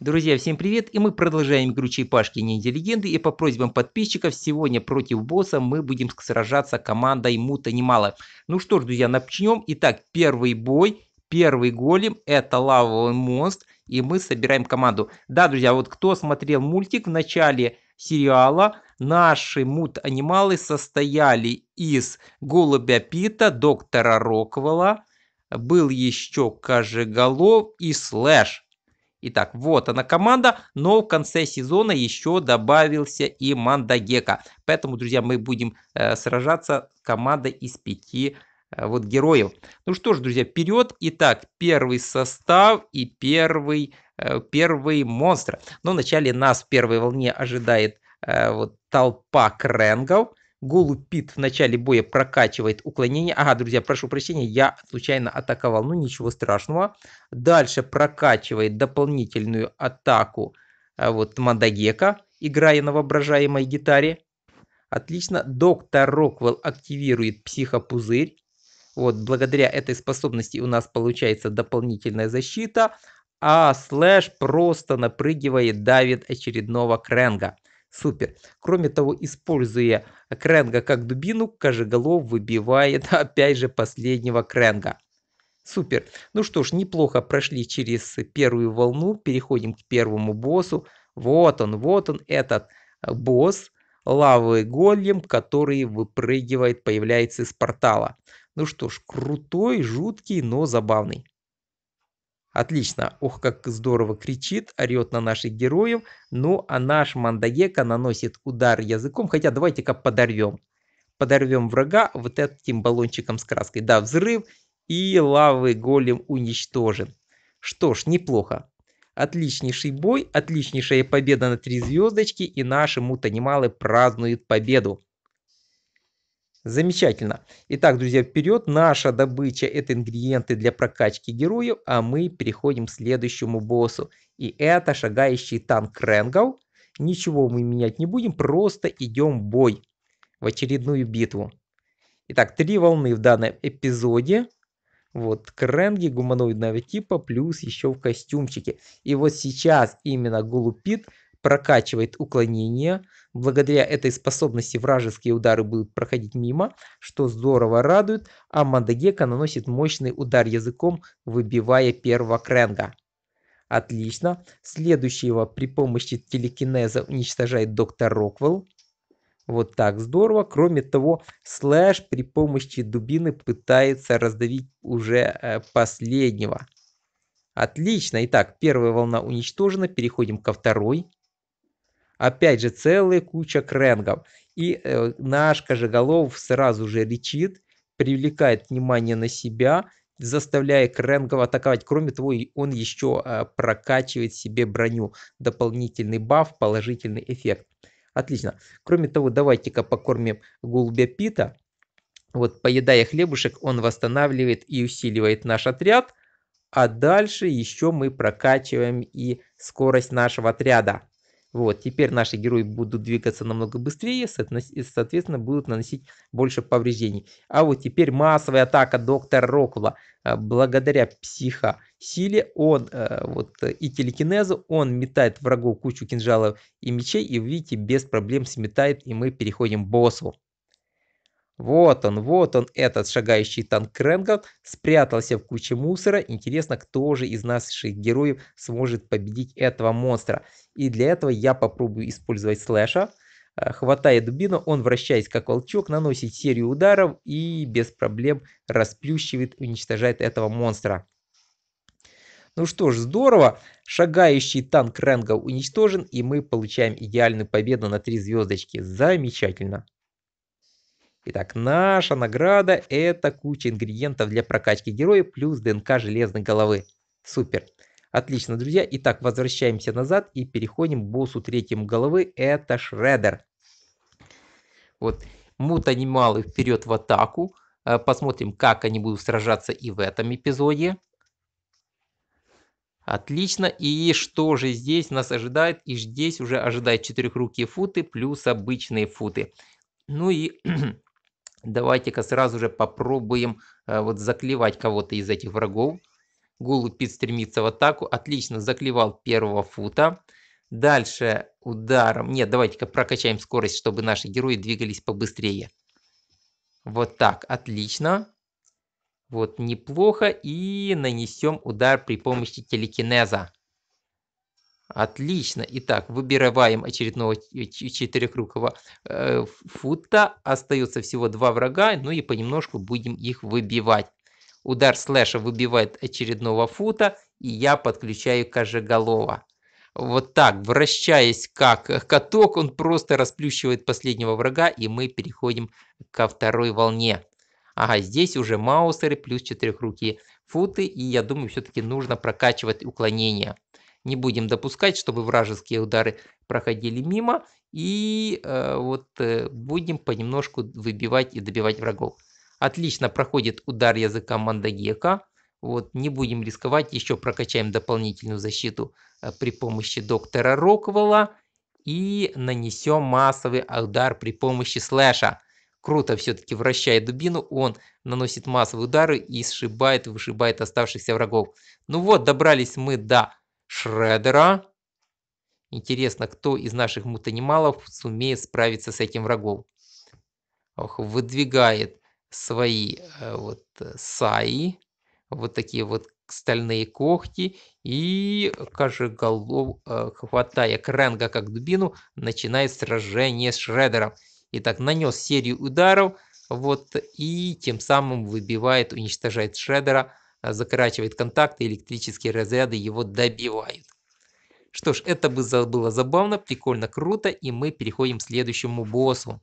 Друзья, всем привет, и мы продолжаем игру Черепашки Ниндзя и по просьбам подписчиков, сегодня против босса мы будем сражаться командой Мута Немало. Ну что ж, друзья, начнем. Итак, первый бой, первый голем, это лавовый монстр, и мы собираем команду. Да, друзья, вот кто смотрел мультик в начале сериала, наши мут-анималы состояли из Голубя Пита, Доктора Роквелла, был еще Кожеголов и Слэш. Итак, вот она команда, но в конце сезона еще добавился и Мандагека. Поэтому, друзья, мы будем э, сражаться команда из пяти э, вот героев. Ну что ж, друзья, вперед. Итак, первый состав и первый, э, первый монстр. Но вначале нас в первой волне ожидает э, вот толпа кренгов. Голубь Пит в начале боя прокачивает уклонение. Ага, друзья, прошу прощения, я случайно атаковал. Ну, ничего страшного. Дальше прокачивает дополнительную атаку э, вот Мадагека, играя на воображаемой гитаре. Отлично. Доктор Роквелл активирует психопузырь. Вот, благодаря этой способности у нас получается дополнительная защита. А Слэш просто напрыгивает, давит очередного Кренга. Супер. Кроме того, используя кренга как дубину, Кожеголов выбивает опять же последнего кренга. Супер. Ну что ж, неплохо прошли через первую волну. Переходим к первому боссу. Вот он, вот он, этот э, босс. Лавы голем, который выпрыгивает, появляется из портала. Ну что ж, крутой, жуткий, но забавный. Отлично. ух, как здорово кричит, орет на наших героев. Ну, а наш Мандаека наносит удар языком. Хотя давайте-ка подорвем. Подорвем врага вот этим баллончиком с краской. Да, взрыв. И лавы голем уничтожен. Что ж, неплохо. Отличнейший бой, отличнейшая победа на три звездочки. И наши мутанималы празднуют победу. Замечательно. Итак, друзья, вперед. Наша добыча это ингредиенты для прокачки героев, а мы переходим к следующему боссу. И это шагающий танк Ренгов. Ничего мы менять не будем, просто идем в бой. В очередную битву. Итак, три волны в данном эпизоде. Вот кренги гуманоидного типа, плюс еще в костюмчике. И вот сейчас именно Голупит прокачивает уклонение. Благодаря этой способности вражеские удары будут проходить мимо, что здорово радует, а Мадагека наносит мощный удар языком, выбивая первого Кренга. Отлично. Следующего при помощи телекинеза уничтожает доктор Роквелл. Вот так здорово. Кроме того, Слэш при помощи дубины пытается раздавить уже э, последнего. Отлично. Итак, первая волна уничтожена. Переходим ко второй. Опять же, целая куча кренгов, И э, наш Кожеголов сразу же речит, привлекает внимание на себя, заставляя кренгов атаковать. Кроме того, он еще э, прокачивает себе броню. Дополнительный баф, положительный эффект. Отлично. Кроме того, давайте-ка покормим голубя Пита. Вот, поедая хлебушек, он восстанавливает и усиливает наш отряд. А дальше еще мы прокачиваем и скорость нашего отряда. Вот, теперь наши герои будут двигаться намного быстрее, соответственно, будут наносить больше повреждений. А вот теперь массовая атака доктора Рокла. А, благодаря психосиле он э, вот, и телекинезу, он метает врагу кучу кинжалов и мечей, и, видите, без проблем сметает, и мы переходим к боссу. Вот он, вот он, этот шагающий танк Кренгов, спрятался в куче мусора. Интересно, кто же из наших героев сможет победить этого монстра. И для этого я попробую использовать слэша. Э, Хватая дубину, он, вращаясь как волчок, наносит серию ударов и без проблем расплющивает, уничтожает этого монстра. Ну что ж, здорово. Шагающий танк Ренга уничтожен, и мы получаем идеальную победу на три звездочки. Замечательно. Итак, наша награда это куча ингредиентов для прокачки героя плюс ДНК железной головы. Супер. Отлично, друзья. Итак, возвращаемся назад и переходим к боссу третьему головы. Это Шредер. Вот, мут анималы вперед в атаку. Э, посмотрим, как они будут сражаться и в этом эпизоде. Отлично. И что же здесь нас ожидает? И здесь уже ожидает четырехрукие футы плюс обычные футы. Ну и Давайте-ка сразу же попробуем э, вот заклевать кого-то из этих врагов. Голубь стремится в атаку. Отлично, заклевал первого фута. Дальше ударом. Нет, давайте-ка прокачаем скорость, чтобы наши герои двигались побыстрее. Вот так, отлично. Вот неплохо. И нанесем удар при помощи телекинеза. Отлично. Итак, выбираем очередного четырехрукого э, фута. Остается всего два врага, ну и понемножку будем их выбивать. Удар слэша выбивает очередного фута, и я подключаю кожеголова. Вот так, вращаясь как каток, он просто расплющивает последнего врага, и мы переходим ко второй волне. Ага, здесь уже маусеры плюс четырехрукие футы, и я думаю, все-таки нужно прокачивать уклонение не будем допускать, чтобы вражеские удары проходили мимо, и э, вот э, будем понемножку выбивать и добивать врагов. Отлично проходит удар языка Мандагека. Вот, не будем рисковать, еще прокачаем дополнительную защиту э, при помощи доктора Роквелла и нанесем массовый удар при помощи слэша. Круто все-таки вращает дубину, он наносит массовые удары и сшибает, вышибает оставшихся врагов. Ну вот, добрались мы до Шредера. Интересно, кто из наших мутанималов сумеет справиться с этим врагом. Ох, выдвигает свои э, вот э, саи, вот такие вот стальные когти и кожеголов, э, хватая Кренга как дубину, начинает сражение с Шредером. Итак, нанес серию ударов, вот, и тем самым выбивает, уничтожает Шредера – закорачивает контакты, электрические разряды его добивают. Что ж, это было забавно, прикольно, круто, и мы переходим к следующему боссу.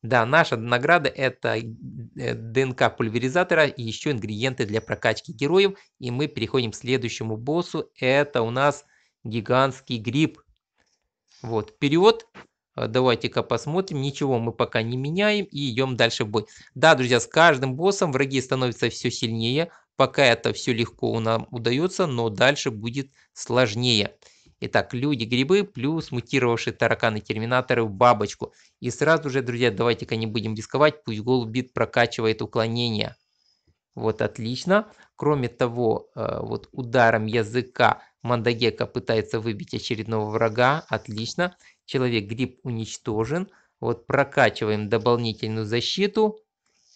Да, наша награда это ДНК пульверизатора и еще ингредиенты для прокачки героев. И мы переходим к следующему боссу. Это у нас гигантский гриб. Вот, вперед. А, давайте-ка посмотрим. Ничего мы пока не меняем и идем дальше в бой. Да, друзья, с каждым боссом враги становятся все сильнее. Пока это все легко нам удается, но дальше будет сложнее. Итак, люди-грибы плюс мутировавшие тараканы-терминаторы в бабочку. И сразу же, друзья, давайте-ка не будем рисковать, пусть голубит прокачивает уклонение. Вот отлично. Кроме того, э, вот ударом языка Мандагека пытается выбить очередного врага. Отлично человек гриб уничтожен. Вот прокачиваем дополнительную защиту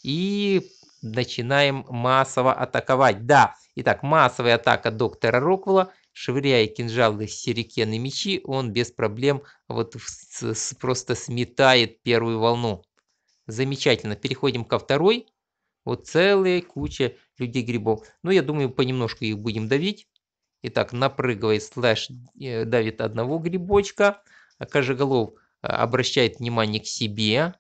и начинаем массово атаковать. Да, итак, массовая атака доктора Роквелла, швыряя кинжалы, сирикены, мечи, он без проблем вот просто сметает первую волну. Замечательно, переходим ко второй. Вот целая куча людей-грибов. Ну, я думаю, понемножку их будем давить. Итак, напрыгивает слэш, э, давит одного грибочка. Кожеголов э, обращает внимание к себе,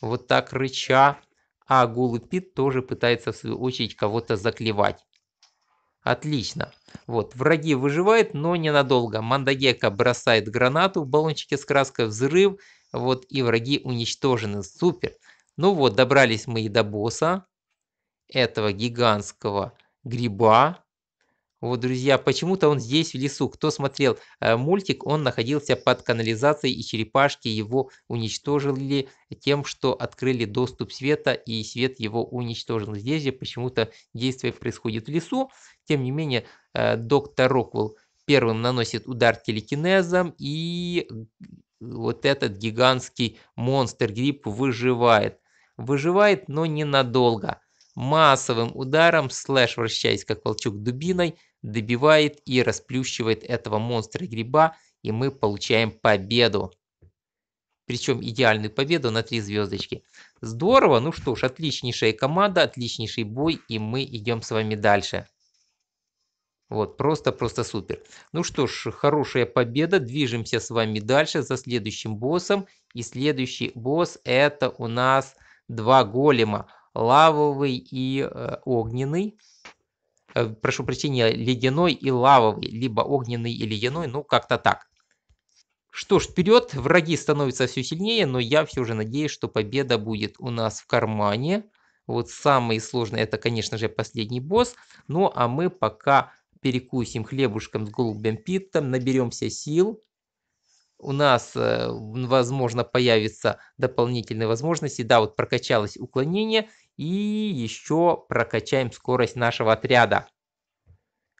вот так рыча, а голый Пит тоже пытается в свою очередь кого-то заклевать. Отлично. Вот, враги выживают, но ненадолго. Мандагека бросает гранату в баллончике с краской, взрыв, вот, и враги уничтожены. Супер. Ну вот, добрались мы и до босса, этого гигантского гриба, вот, друзья, почему-то он здесь, в лесу. Кто смотрел э, мультик, он находился под канализацией, и черепашки его уничтожили тем, что открыли доступ света, и свет его уничтожил. Здесь же почему-то действие происходит в лесу. Тем не менее, э, доктор Роквелл первым наносит удар телекинезом, и вот этот гигантский монстр-гриб выживает. Выживает, но ненадолго. Массовым ударом, слэш, вращаясь как волчок дубиной, добивает и расплющивает этого монстра гриба, и мы получаем победу. Причем идеальную победу на 3 звездочки. Здорово, ну что ж, отличнейшая команда, отличнейший бой, и мы идем с вами дальше. Вот, просто-просто супер. Ну что ж, хорошая победа, движемся с вами дальше за следующим боссом. И следующий босс это у нас два голема, лавовый и э, огненный. Э, прошу прощения, ледяной и лавовый, либо огненный и ледяной, ну как-то так. Что ж, вперед, враги становятся все сильнее, но я все же надеюсь, что победа будет у нас в кармане. Вот самый сложный, это, конечно же, последний босс. Ну, а мы пока перекусим хлебушком с голубым питом, наберемся сил. У нас, э, возможно, появятся дополнительные возможности. Да, вот прокачалось уклонение. И еще прокачаем скорость нашего отряда.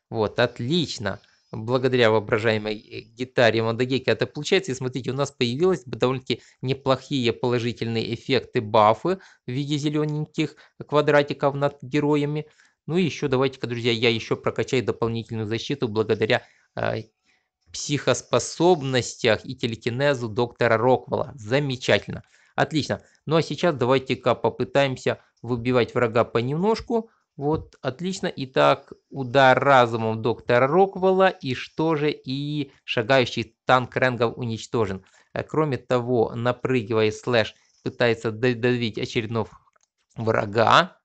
Вот, отлично. Благодаря воображаемой э, гитаре Мандагеки это получается. И смотрите, у нас появилось довольно-таки неплохие положительные эффекты бафы в виде зелененьких квадратиков над героями. Ну и еще давайте-ка, друзья, я еще прокачаю дополнительную защиту благодаря э, психоспособностях и телекинезу доктора Роквелла. Замечательно. Отлично. Ну а сейчас давайте-ка попытаемся выбивать врага понемножку. Вот, отлично. Итак, удар разумом доктора Роквелла и что же и шагающий танк Ренгов уничтожен. Э, кроме того, напрыгивая слэш, пытается додавить очередного врага.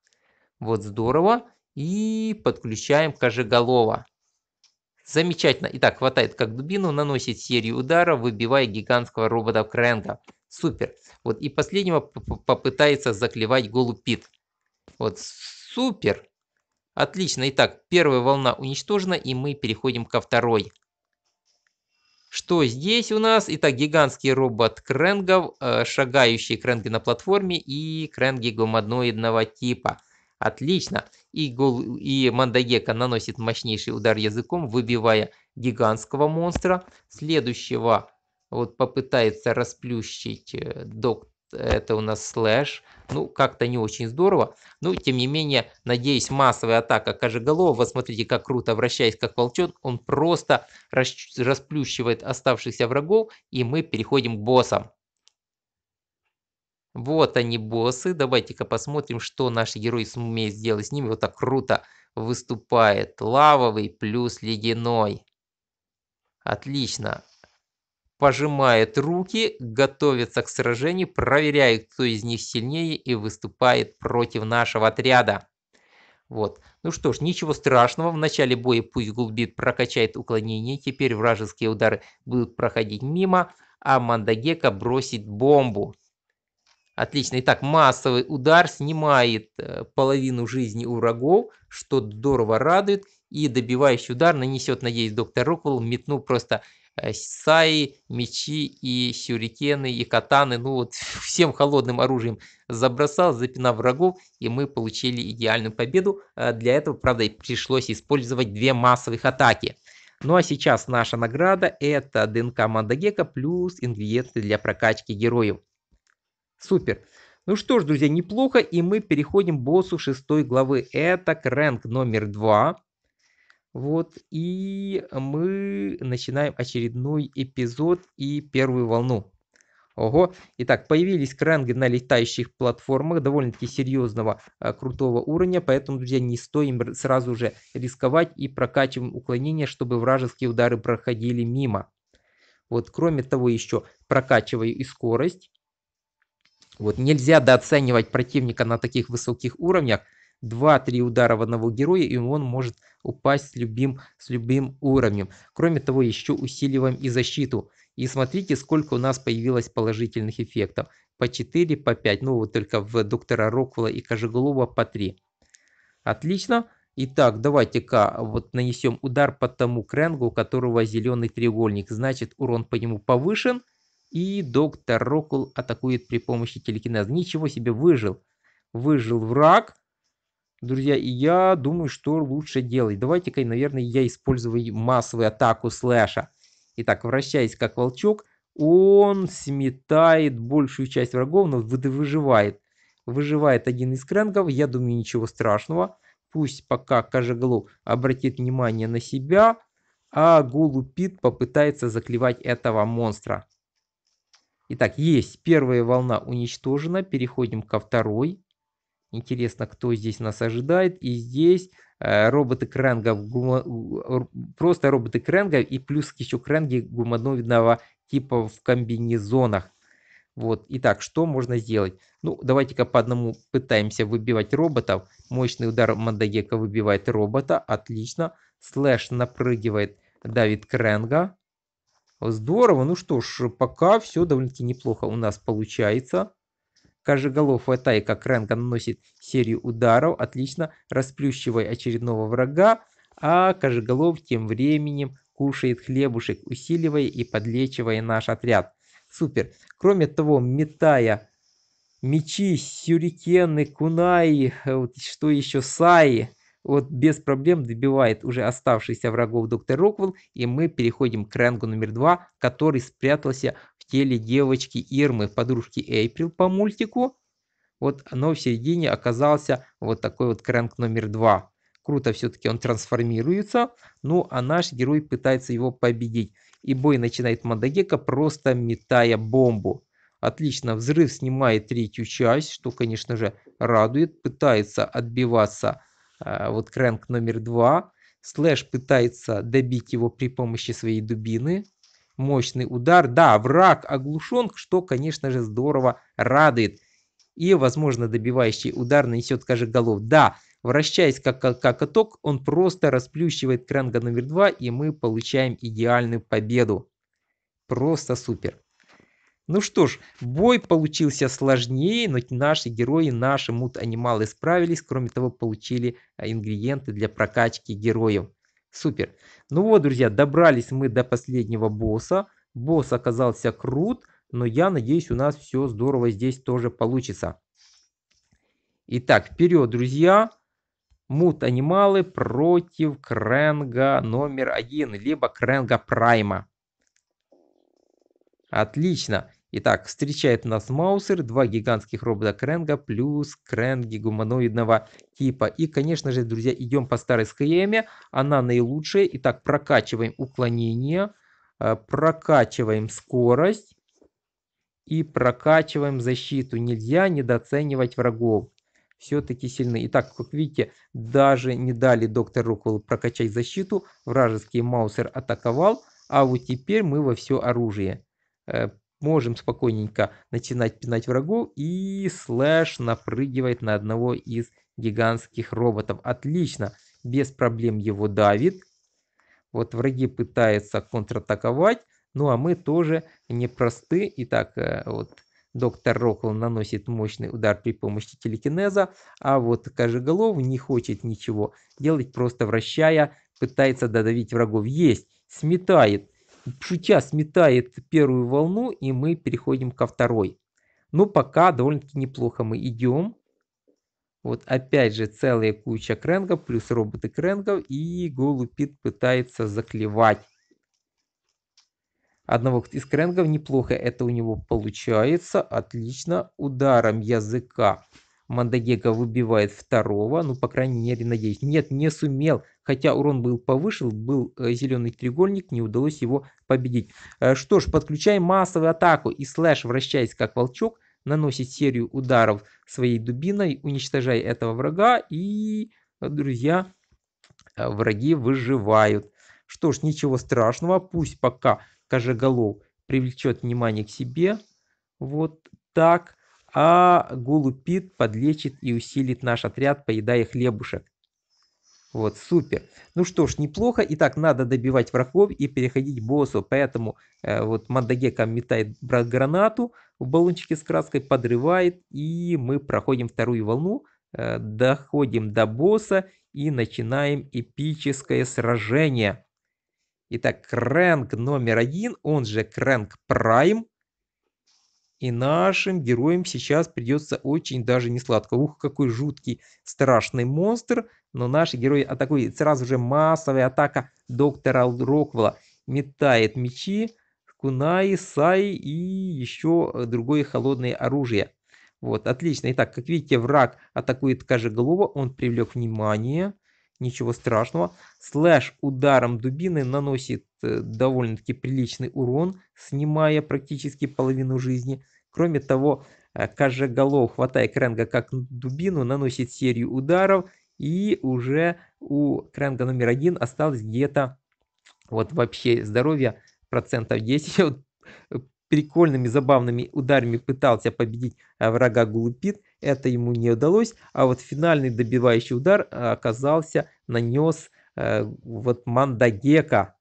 Вот здорово. И подключаем Кожеголова. Замечательно. Итак, хватает как дубину, наносит серию ударов, выбивая гигантского робота Кренга. Супер. Вот и последнего попытается заклевать голубь Пит. Вот супер. Отлично. Итак, первая волна уничтожена, и мы переходим ко второй. Что здесь у нас? Итак, гигантский робот кренгов, э, шагающие кренги на платформе и кренги гуманоидного типа. Отлично. И, гол... и Мандагека наносит мощнейший удар языком, выбивая гигантского монстра. Следующего вот попытается расплющить э, док, это у нас слэш, ну, как-то не очень здорово. Ну, тем не менее, надеюсь, массовая атака Кожеголова. Смотрите, как круто вращаясь, как волчон. Он просто расплющивает оставшихся врагов, и мы переходим к боссам. Вот они, боссы. Давайте-ка посмотрим, что наши герои сумеет сделать с ними. Вот так круто выступает лавовый плюс ледяной. Отлично пожимает руки, готовится к сражению, проверяет, кто из них сильнее и выступает против нашего отряда. Вот. Ну что ж, ничего страшного, в начале боя пусть Гулбит прокачает уклонение, теперь вражеские удары будут проходить мимо, а Мандагека бросит бомбу. Отлично. Итак, массовый удар снимает э, половину жизни у врагов, что здорово радует. И добивающий удар нанесет, надеюсь, доктор Роквелл, метнул просто Э, саи, мечи и сюрикены, и катаны, ну вот всем холодным оружием забросал, запинав врагов, и мы получили идеальную победу. Э, для этого, правда, пришлось использовать две массовых атаки. Ну а сейчас наша награда это ДНК Мандагека плюс ингредиенты для прокачки героев. Супер! Ну что ж, друзья, неплохо, и мы переходим к боссу шестой главы. Это Крэнк номер два. Вот, и мы начинаем очередной эпизод и первую волну. Ого. Итак, появились кранги на летающих платформах довольно-таки серьезного э, крутого уровня, поэтому, друзья, не стоим сразу же рисковать и прокачиваем уклонение, чтобы вражеские удары проходили мимо. Вот, кроме того, еще прокачиваю и скорость. Вот, нельзя дооценивать противника на таких высоких уровнях, 2-3 удара в одного героя, и он может упасть с любым, с любым уровнем. Кроме того, еще усиливаем и защиту. И смотрите, сколько у нас появилось положительных эффектов. По 4, по 5, ну вот только в доктора Роквелла и Кожеголова по 3. Отлично. Итак, давайте-ка вот нанесем удар по тому Кренгу, у которого зеленый треугольник. Значит, урон по нему повышен. И доктор Рокул атакует при помощи телекинеза. Ничего себе, выжил. Выжил враг. Друзья, и я думаю, что лучше делать. Давайте-ка, наверное, я использую массовую атаку слэша. Итак, вращаясь как волчок, он сметает большую часть врагов, но выживает. Выживает один из крэнгов, я думаю, ничего страшного. Пусть пока Кожеголов обратит внимание на себя, а Голупит попытается заклевать этого монстра. Итак, есть первая волна уничтожена, переходим ко второй. Интересно, кто здесь нас ожидает. И здесь э, роботы Кренга, просто роботы Кренга, и плюс еще Кренги гуманоидного типа в комбинезонах. Вот. Итак, что можно сделать? Ну, давайте-ка по одному пытаемся выбивать роботов. Мощный удар Мандагека выбивает робота. Отлично. Слэш напрыгивает, давит Кренга. Здорово. Ну что ж, пока все довольно-таки неплохо у нас получается. Кожеголовая Тайка Кренга наносит серию ударов, отлично расплющивая очередного врага, а Кожеголов тем временем кушает хлебушек, усиливая и подлечивая наш отряд. Супер. Кроме того, метая мечи, сюрикены, кунаи, вот что еще, саи, вот без проблем добивает уже оставшихся врагов доктор Роквелл, и мы переходим к рангу номер два, который спрятался теле девочки Ирмы, подружки Эйприл по мультику, вот но в середине оказался вот такой вот крэнк номер два. Круто все-таки он трансформируется, ну а наш герой пытается его победить. И бой начинает Мадагека просто метая бомбу. Отлично, взрыв снимает третью часть, что, конечно же, радует. Пытается отбиваться э, вот крэнк номер два. Слэш пытается добить его при помощи своей дубины мощный удар. Да, враг оглушен, что, конечно же, здорово радует. И, возможно, добивающий удар нанесет, скажем, голов. Да, вращаясь как, как, как каток, он просто расплющивает Кренга номер 2, и мы получаем идеальную победу. Просто супер. Ну что ж, бой получился сложнее, но наши герои, наши мут-анималы справились. Кроме того, получили э, ингредиенты для прокачки героев. Супер. Ну вот, друзья, добрались мы до последнего босса. Босс оказался крут, но я надеюсь, у нас все здорово здесь тоже получится. Итак, вперед, друзья. Мут анималы против Кренга номер один, либо Кренга Прайма. Отлично. Итак, встречает нас Маусер, два гигантских робота Кренга плюс Кренги гуманоидного типа. И, конечно же, друзья, идем по старой схеме. Она наилучшая. Итак, прокачиваем уклонение, э, прокачиваем скорость и прокачиваем защиту. Нельзя недооценивать врагов. Все-таки сильны. Итак, как видите, даже не дали доктор Руквеллу прокачать защиту. Вражеский Маусер атаковал. А вот теперь мы во все оружие э, можем спокойненько начинать пинать врагов и слэш напрыгивает на одного из гигантских роботов. Отлично, без проблем его давит. Вот враги пытаются контратаковать, ну а мы тоже непросты. Итак, э, вот доктор Рокл наносит мощный удар при помощи телекинеза, а вот Кожеголов не хочет ничего делать, просто вращая, пытается додавить врагов. Есть, сметает шутя сметает первую волну, и мы переходим ко второй. Но пока довольно-таки неплохо мы идем. Вот опять же целая куча кренгов, плюс роботы кренгов, и голубит пытается заклевать. Одного из кренгов неплохо это у него получается. Отлично. Ударом языка Мандагега выбивает второго. Ну, по крайней мере, надеюсь. Нет, не сумел. Хотя урон был повышен, был э, зеленый треугольник, не удалось его победить. Э, что ж, подключаем массовую атаку и слэш, вращаясь как волчок, наносит серию ударов своей дубиной, уничтожая этого врага и, э, друзья, враги выживают. Что ж, ничего страшного, пусть пока Кожеголов привлечет внимание к себе, вот так, а Голупит подлечит и усилит наш отряд, поедая хлебушек. Вот, супер. Ну что ж, неплохо. Итак, надо добивать врагов и переходить к боссу. Поэтому э, вот Мандагека метает гранату в баллончике с краской, подрывает. И мы проходим вторую волну, э, доходим до босса и начинаем эпическое сражение. Итак, Крэнк номер один, он же Крэнк Прайм. И нашим героям сейчас придется очень даже несладко. Ух, какой жуткий, страшный монстр. Но наши герои атакуют. Сразу же массовая атака доктора Роквелла. Метает мечи, кунаи, сай и еще другое холодное оружие. Вот, отлично. Итак, как видите, враг атакует Кожеголова. Он привлек внимание. Ничего страшного. Слэш ударом дубины наносит э, довольно-таки приличный урон, снимая практически половину жизни. Кроме того, э, Кожеголов, хватая Кренга как дубину, наносит серию ударов и уже у кренга номер один осталось где-то вот вообще здоровье процентов 10. Я вот э, прикольными, забавными ударами пытался победить э, врага Гулупит, это ему не удалось, а вот финальный добивающий удар э, оказался, нанес вот Мандагека.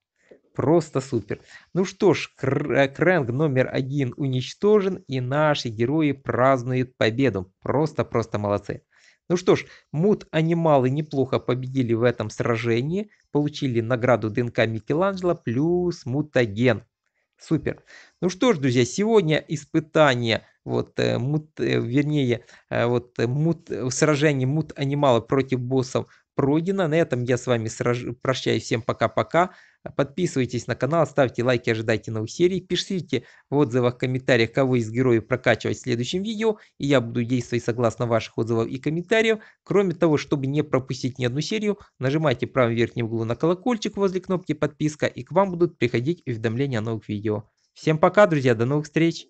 Просто супер. Ну что ж, крэнг номер один уничтожен, и наши герои празднуют победу. Просто-просто молодцы. Ну что ж, мут-анималы неплохо победили в этом сражении, получили награду ДНК Микеланджело плюс мутаген. Супер. Ну что ж, друзья, сегодня испытание, вот, э, мут, э, вернее, э, вот, мут, сражение мут-анимала против боссов пройдено. На этом я с вами сраж... прощаюсь. Всем пока-пока. Подписывайтесь на канал, ставьте лайки, ожидайте новых серий. Пишите в отзывах, комментариях, кого из героев прокачивать в следующем видео. И я буду действовать согласно ваших отзывов и комментариев. Кроме того, чтобы не пропустить ни одну серию, нажимайте в правом верхнем углу на колокольчик возле кнопки подписка. И к вам будут приходить уведомления о новых видео. Всем пока, друзья. До новых встреч.